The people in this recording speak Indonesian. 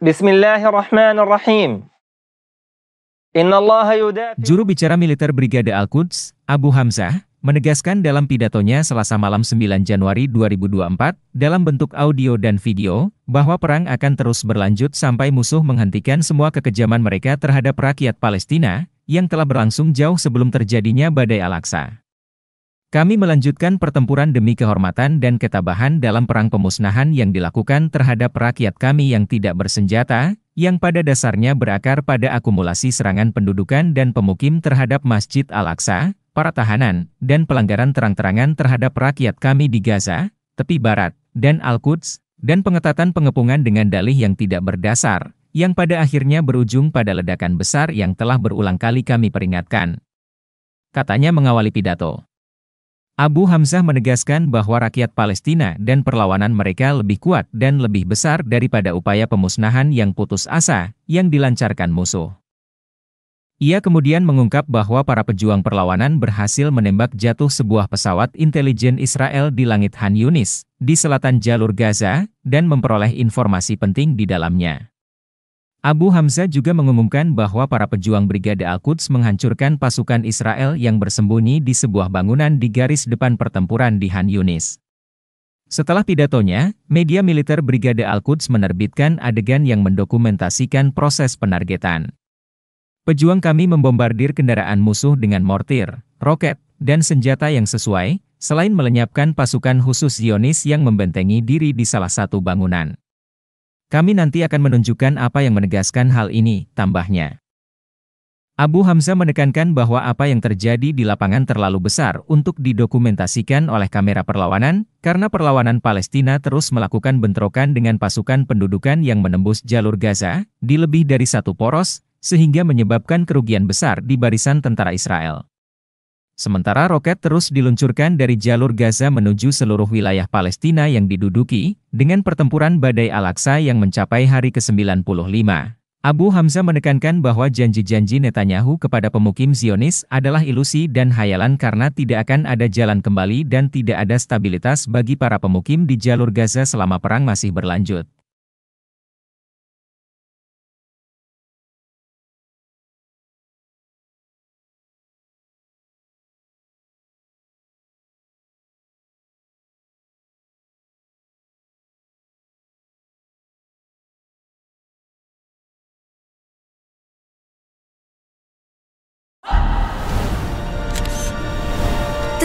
Bismillahirrahmanirrahim. Juru bicara militer Brigade Al-Quds, Abu Hamzah, menegaskan dalam pidatonya selasa malam 9 Januari 2024, dalam bentuk audio dan video, bahwa perang akan terus berlanjut sampai musuh menghentikan semua kekejaman mereka terhadap rakyat Palestina, yang telah berlangsung jauh sebelum terjadinya Badai Al-Aqsa. Kami melanjutkan pertempuran demi kehormatan dan ketabahan dalam perang pemusnahan yang dilakukan terhadap rakyat kami yang tidak bersenjata, yang pada dasarnya berakar pada akumulasi serangan pendudukan dan pemukim terhadap Masjid Al-Aqsa, para tahanan, dan pelanggaran terang-terangan terhadap rakyat kami di Gaza, tepi barat, dan Al-Quds, dan pengetatan pengepungan dengan dalih yang tidak berdasar, yang pada akhirnya berujung pada ledakan besar yang telah berulang kali kami peringatkan. Katanya mengawali pidato. Abu Hamzah menegaskan bahwa rakyat Palestina dan perlawanan mereka lebih kuat dan lebih besar daripada upaya pemusnahan yang putus asa yang dilancarkan musuh. Ia kemudian mengungkap bahwa para pejuang perlawanan berhasil menembak jatuh sebuah pesawat intelijen Israel di langit Han Yunis, di selatan jalur Gaza, dan memperoleh informasi penting di dalamnya. Abu Hamzah juga mengumumkan bahwa para pejuang Brigade Al-Quds menghancurkan pasukan Israel yang bersembunyi di sebuah bangunan di garis depan pertempuran di Han Yunis. Setelah pidatonya, media militer Brigade Al-Quds menerbitkan adegan yang mendokumentasikan proses penargetan. Pejuang kami membombardir kendaraan musuh dengan mortir, roket, dan senjata yang sesuai, selain melenyapkan pasukan khusus Zionis yang membentengi diri di salah satu bangunan. Kami nanti akan menunjukkan apa yang menegaskan hal ini, tambahnya. Abu Hamzah menekankan bahwa apa yang terjadi di lapangan terlalu besar untuk didokumentasikan oleh kamera perlawanan, karena perlawanan Palestina terus melakukan bentrokan dengan pasukan pendudukan yang menembus jalur Gaza, di lebih dari satu poros, sehingga menyebabkan kerugian besar di barisan tentara Israel. Sementara roket terus diluncurkan dari jalur Gaza menuju seluruh wilayah Palestina yang diduduki, dengan pertempuran Badai Al-Aqsa yang mencapai hari ke-95. Abu Hamzah menekankan bahwa janji-janji Netanyahu kepada pemukim Zionis adalah ilusi dan hayalan karena tidak akan ada jalan kembali dan tidak ada stabilitas bagi para pemukim di jalur Gaza selama perang masih berlanjut.